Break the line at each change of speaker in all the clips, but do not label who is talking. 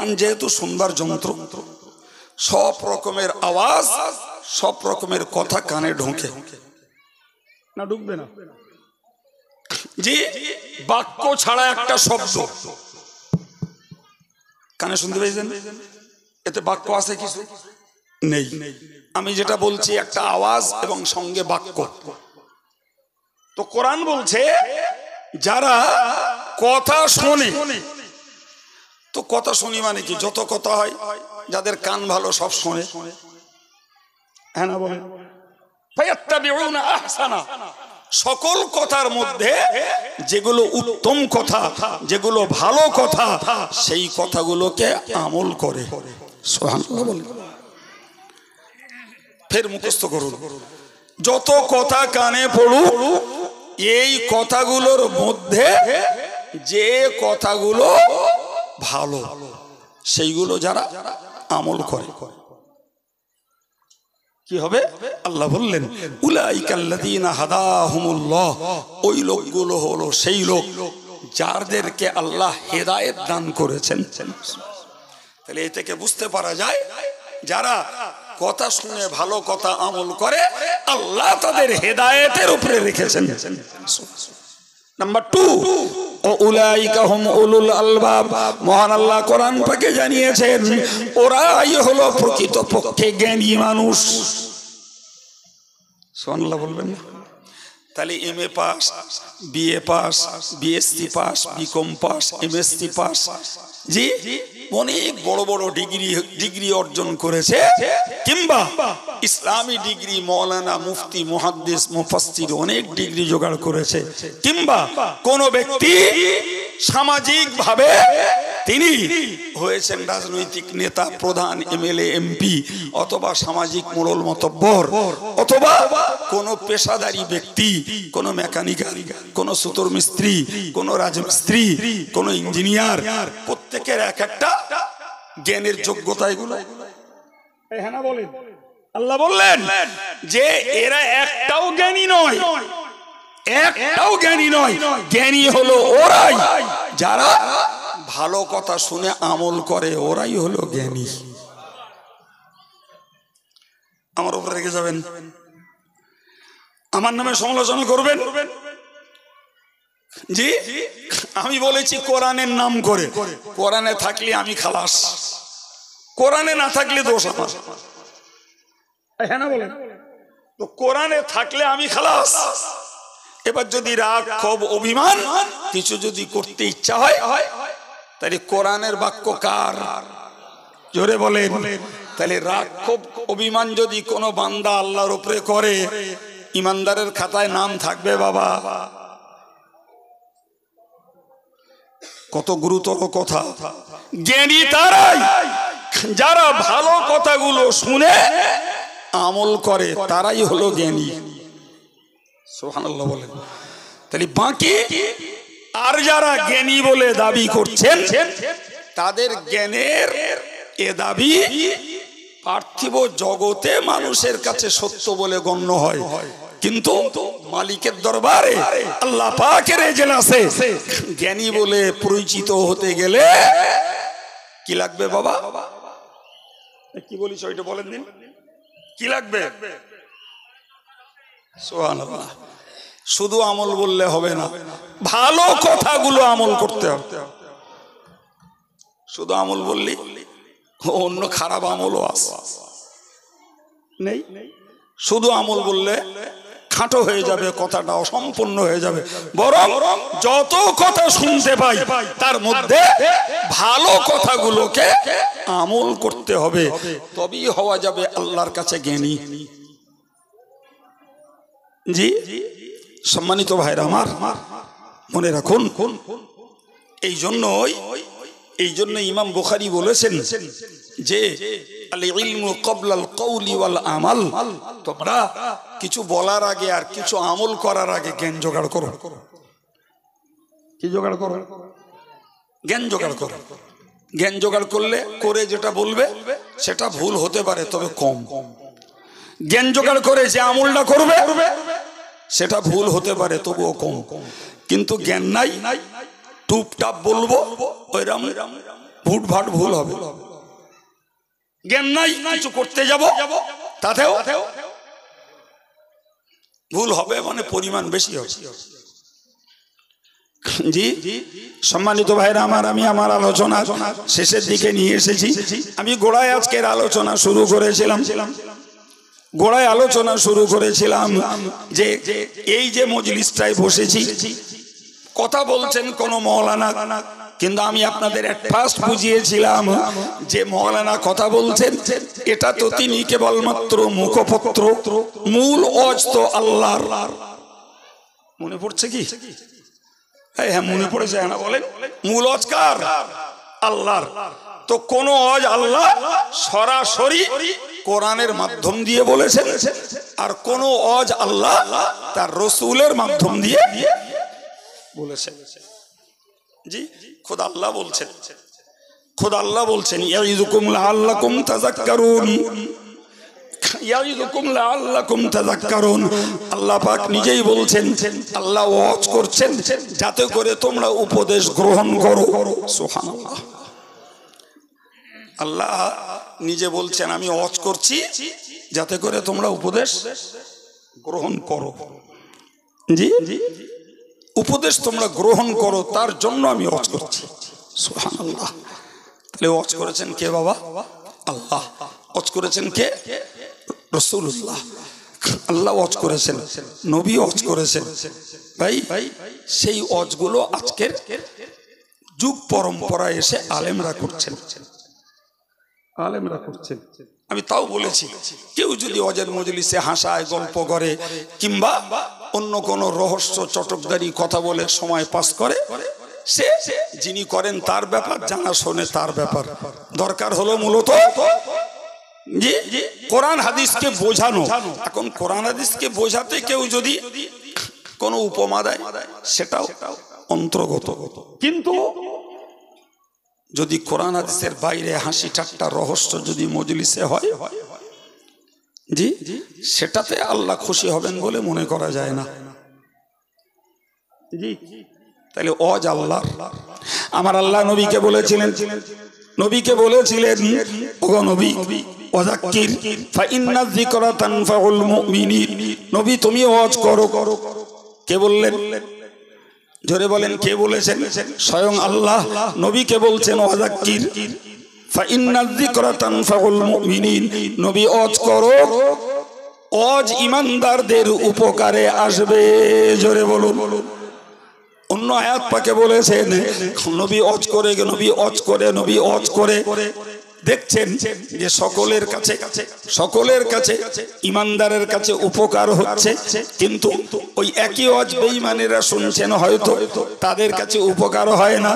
কান যেহেতু সুন্দর যন্ত্র সব রকমের আওয়াজ সব রকমের কথা কানে ঢোকে না ঢুকবে না জি বাক্য ছাড়া একটা শব্দ কানে শুনতে পেয়েছেন এতে বাক্য আছে কিছু নেই আমি যেটা বলছি একটা আওয়াজ এবং সঙ্গে বাক্য তো কোরআন বলছে যারা কথা শোনে তো কথা শুনি মানে কি যত কথা হয় যাদের কান ভালো সব শুনে হ্যাঁ সকল কথার মধ্যে যেগুলো উত্তম কথা যেগুলো ভালো কথা সেই কথাগুলোকে আমল করে ফের মুখস্থ করুন যত কথা কানে পড়ু এই কথাগুলোর মধ্যে যে কথাগুলো ভালো সেইগুলো যারা আমল করে কি হবে আল্লাহ বললেন ওই লোকগুলো হলো সেই লোক যাদেরকে আল্লাহ হেদায়েত দান করেছেন তাহলে এ থেকে বুঝতে পারা যায় যারা কথা শুনে ভালো কথা আমল করে আল্লাহ তাদের হেদায়েতের উপরে রেখেছেন নাম্বার টু উলুল আলবাব মহান আল্লাহ কোরআন পাকে জানিয়েছেন ওরাই হলো প্রকৃত পক্ষে জ্ঞানী মানুষ সোহানাল্লাহ বলবেন না তাহলে M A pass BA pass BSc pass BCom pass MSc pass জি অনেক বড় বড় ডিগ্রি ডিগ্রি অর্জন করেছে কিংবা ইসলামী ডিগ্রি মৌলানা মুফতি মহাদ্দেশ মুফাসির অনেক ডিগ্রি জোগাড় করেছে কিংবা কোনো ব্যক্তি সামাজিকভাবে তিনি হয়েছেন রাজনৈতিক নেতা প্রধান এমএলএ এমপি অথবা সামাজিক মোড়ল মতব্বর অথবা কোন পেশাদারী ব্যক্তি কোন মেকানিক্যাল কোন সুতোর মিস্ত্রি কোন রাজমিস্ত্রি কোন ইঞ্জিনিয়ার প্রত্যেকের এক একটা জ্ঞানের যোগ্যতা এগুলো হ্যাঁ বলেন আল্লাহ বললেন যে এরা একটাও জ্ঞানী নয় একটাও জ্ঞানী নয় জ্ঞানী হলো ওরাই যারা ভালো কথা শুনে আমল করে ওরাই হলো জ্ঞানী আমার উপরে রেখে যাবেন আমার নামে সমালোচনা করবেন জি আমি বলেছি কোরআনের নাম করে কোরআনে থাকলে আমি খালাস কোরআনে না থাকলে দোষ আমার হ্যাঁ না বলেন তো কোরআনে থাকলে আমি খালাস এবার যদি রাগ খুব অভিমান কিছু যদি করতে ইচ্ছা হয় তাহলে কোরআনের বাক্য কার জোরে বলে তাহলে রাগ খুব অভিমান যদি কোনো বান্দা আল্লাহর উপরে করে ইমানদারের খাতায় নাম থাকবে বাবা কত গুরুতর কথা জ্ঞানী তারাই যারা ভালো কথাগুলো শুনে আমল করে তারাই হলো জ্ঞানী সোহান বলেন তাহলে বাকি আর যারা জ্ঞানী বলে দাবি করছেন তাদের জ্ঞানের এ দাবি পার্থিব জগতে মানুষের কাছে সত্য বলে গণ্য হয় কিন্তু মালিকের দরবারে আল্লাহ পাকের আছে জ্ঞানী বলে পরিচিত হতে গেলে কি লাগবে বাবা কি বলিস ওইটা বলেন দিন কি লাগবে সোহান শুধু আমল বললে হবে না ভালো কথাগুলো আমল করতে হবে শুধু আমল বললি অন্য খারাপ আমলও আস নেই শুধু আমল বললে খাটো হয়ে যাবে কথাটা অসম্পূর্ণ হয়ে যাবে বরং যত কথা শুনতে পাই তার মধ্যে ভালো কথাগুলোকে আমল করতে হবে তবেই হওয়া যাবে আল্লাহর কাছে জ্ঞানী জি সম্মানিত ভাইরা আমার মনে রাখুন এই জন্যই এই জন্য ইমাম বুখারি বলেছেন যে আমাল তোমরা কিছু বলার আগে আর কিছু আমল করার আগে জ্ঞান জোগাড় করো কি জোগাড় করো জ্ঞান জোগাড় করো জ্ঞান জোগাড় করলে করে যেটা বলবে সেটা ভুল হতে পারে তবে কম কম জ্ঞান জোগাড় করে যে আমলটা করবে সেটা ভুল হতে পারে তবুও কম কিন্তু জ্ঞান নাই টুপটাপ বলবো ওইরাম ভুট ভাট ভুল হবে জ্ঞান নাই কিছু করতে যাব তাতেও ভুল হবে মানে পরিমাণ বেশি হবে জি সম্মানিত ভাইরা আমার আমি আমার আলোচনা শেষের দিকে নিয়ে এসেছি আমি গোড়ায় আজকের আলোচনা শুরু করেছিলাম গোড়ায় আলোচনা শুরু করেছিলাম যে এই যে মজলিসটায় বসেছি কথা বলছেন কোনো মৌলানা কিন্তু আমি আপনাদের বুঝিয়েছিলাম যে মৌলানা কথা বলছেন এটা তো তিনি কেবলমাত্র মুখপত্র মূল অজ তো আল্লাহর মনে পড়ছে কি হ্যাঁ হ্যাঁ মনে পড়েছে হ্যাঁ বলেন মূল অজকার আল্লাহর তো কোনো অজ আল্লাহ সরাসরি কোরআনের মাধ্যম দিয়ে বলেছেন আর কোন অজ আল্লাহ তার রসুলের মাধ্যম দিয়ে বলেছেন জি খোদা আল্লাহ বলছেন খোদা আল্লাহ বলছেন আল্লাহ নিজেই বলছেন আল্লাহ করছেন যাতে করে তোমরা উপদেশ গ্রহণ করো সোহান আল্লাহ নিজে বলছেন আমি অজ করছি যাতে করে তোমরা উপদেশ গ্রহণ করো জি জি উপদেশ তোমরা গ্রহণ করো তার জন্য আমি অজ করছি আল্লাহ তাহলে অজ করেছেন কে বাবা আল্লাহ অজ করেছেন কে রসুল্লাহ আল্লাহ অজ করেছেন নবী অজ করেছেন ভাই ভাই সেই অজগুলো আজকের যুগ পরম্পরা এসে আলেমরা করছেন আলেমরা করছেন আমি তাও বলেছি কেউ যদি অজের মজলিসে হাসায় গল্প করে কিংবা অন্য কোনো রহস্য চটকদারি কথা বলে সময় পাস করে সে যিনি করেন তার ব্যাপার জানা শোনে তার ব্যাপার দরকার হলো মূলত যে কোরআন হাদিসকে বোঝানো এখন কোরআন হাদিসকে বোঝাতে কেউ যদি কোনো উপমা দেয় সেটাও অন্তর্গত কিন্তু যদি কোরআন হাদিসের বাইরে হাসি ঠাট্টা রহস্য যদি মজলিসে হয় জি সেটাতে আল্লাহ খুশি হবেন বলে মনে করা যায় না জি তাহলে অজ আল্লাহ আমার আল্লাহ নবীকে বলেছিলেন নবীকে বলেছিলেন ওগো নবী ওয়াজাক্কির ফাইন্না যিকরা নবী তুমি অজ করো কে বললেন জোরে বলেন কে বলেছেন স্বয়ং আল্লাহ নবীকে বলছেন ওয়াজাক্কির নবী অজ করো অজ ইমানদারদের উপকারে আসবে জোরে বলুন অন্য আয়াত পাকে বলেছেন নবী অজ করে নবী অজ করে নবী অজ করে দেখছেন যে সকলের কাছে সকলের কাছে ইমানদারের কাছে উপকার হচ্ছে কিন্তু ওই একই অজ বেঈমানেরা শুনছেন হয়তো তাদের কাছে উপকার হয় না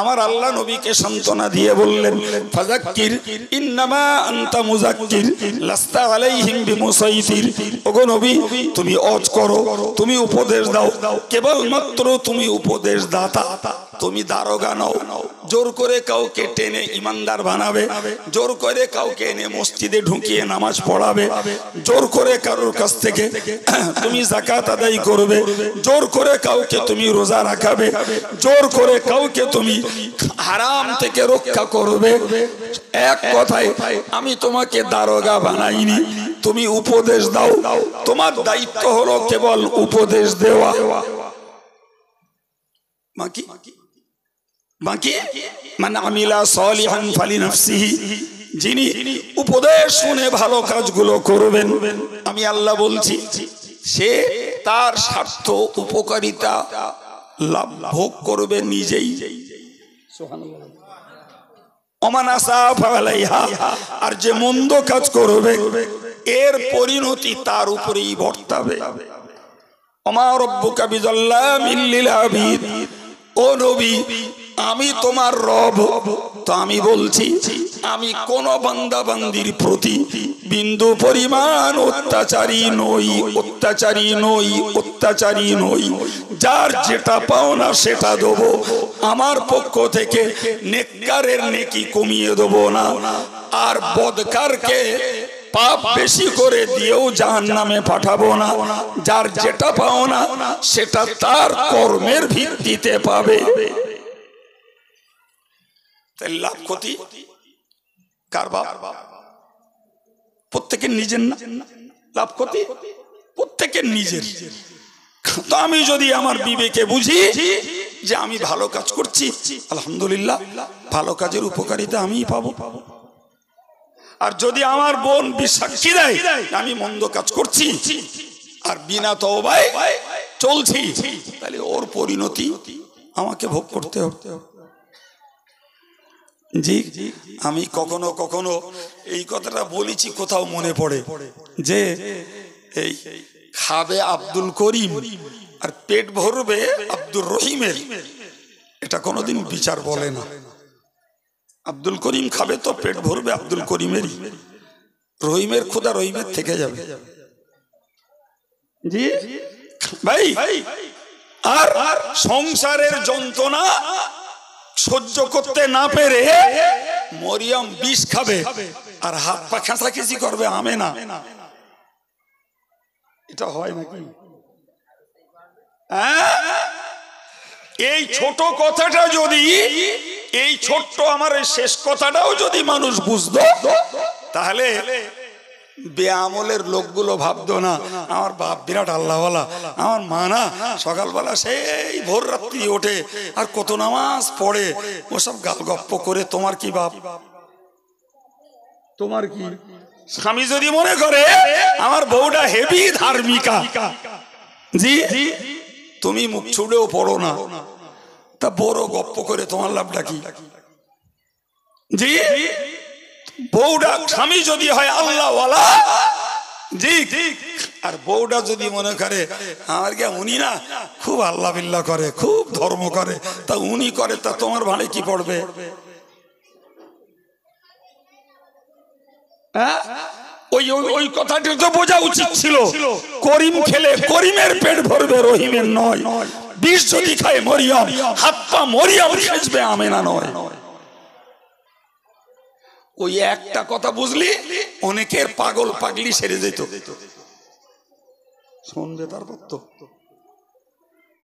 আমার আল্লাহ নবীকে সান্ত্বনা দিয়ে বললেন ফাজাক্কির ইন্নামা আনতা মুজাক্কির লাস্তা আলাইহিম বিমুসাইতির ওগো নবী তুমি অজ করো তুমি উপদেশ দাও কেবলমাত্র তুমি উপদেশ দাতা তুমি দারোগা নও জোর করে কাউকে টেনে ইমানদার বানাবে জোর করে কাউকে এনে মসজিদে ঢুকিয়ে নামাজ পড়াবে জোর করে কারোর কাছ থেকে তুমি জাকাত আদায় করবে জোর করে কাউকে তুমি রোজা রাখাবে জোর করে কাউকে তুমি হারাম থেকে রক্ষা করবে এক কথায় আমি তোমাকে দারোগা বানাইনি তুমি উপদেশ দাও তোমার দায়িত্ব হলো কেবল উপদেশ দেওয়া মাকি বাকি মান আমিলা সলিহান ফালি নফসিহি যিনি উপদেশ শুনে ভালো কাজগুলো করবেন আমি আল্লাহ বলছি সে তার স্বার্থ উপকারিতা লাভ ভোগ করবে নিজেই আর যে মন্দ কাজ করবে এর পরিণতি তার উপরেই বর্তাবে আমার রব্বু কাবিজাল্লাহ ও নবী আমি তোমার রব তো আমি বলছি আমি কোন বান্দির প্রতি বিন্দু পরিমাণ অত্যাচারী নই অত্যাচারী নই অত্যাচারী নই যার যেটা পাও না সেটা দেবো আমার পক্ষ থেকে নেককারের নেকি কমিয়ে দেবো না আর বদকারকে পাপ বেশি করে দিয়েও জাহান নামে পাঠাবো না যার যেটা পাও না সেটা তার কর্মের ভিত্তিতে পাবে তাই লাভ ক্ষতি কার বাপ প্রত্যেকের নিজের না লাভ ক্ষতি প্রত্যেকের নিজের তো আমি যদি আমার বিবেকে বুঝি যে আমি ভালো কাজ করছি আলহামদুলিল্লাহ ভালো কাজের উপকারিতা আমি পাবো পাবো আর যদি আমার বোন বিশ্বাসী দেয় আমি মন্দ কাজ করছি আর বিনা তবায় চলছি তাহলে ওর পরিণতি আমাকে ভোগ করতে হবে জি আমি কখনো কখনো এই কথাটা বলেছি কোথাও মনে পড়ে যে এই খাবে আব্দুল করিম আর পেট ভরবে আব্দুর রহিমের এটা কোনোদিন বিচার বলে না আব্দুল করিম খাবে তো পেট ভরবে আব্দুল করিমেরই রহিমের খোদা রহিমের থেকে যাবে জি ভাই আর সংসারের যন্ত্রণা সহ্য করতে না পেরে মরিয়ম বিষ খাবে আর হাত পা খেঁচাখেঁচি করবে আমে না এটা হয় নাকি হ্যাঁ? এই ছোট কথাটা যদি এই ছোট্ট আমার শেষ কথাটাও যদি মানুষ বুঝতো তাহলে বেআমলের লোকগুলো ভাবতো না আমার বাপ বিরাট আল্লাহওয়ালা আমার মা না সকালবেলা সেই ভোর রাত্রি ওঠে আর কত নামাজ পড়ে ওসব গাল গপ্প করে তোমার কি বাপ তোমার কি স্বামী যদি মনে করে আমার বউটা হেভি ধার্মিকা জি তুমি মুখ ছুড়েও পড়ো না তা বড় গপ্প করে তোমার লাভটা কি জি বৌডা স্বামী যদি হয় আল্লাহ আর বৌডা যদি মনে করে আমার কে উনি না খুব আল্লাহ বিল্লা করে খুব ধর্ম করে তা উনি করে তা তোমার ভালো কি পড়বে হ্যাঁ? ওই ওই কথাটি তো বোঝা উচিত ছিল করিম খেলে করিমের পেট ভরবে রহিমের নয় বিষ যদি খায় মরিয়ম হাত পা মরিয়ম খেঁচবে আমেনা নয় ওই একটা কথা বুঝলি অনেকের পাগল পাগলি সেরে যেত শুনবে তারপর তো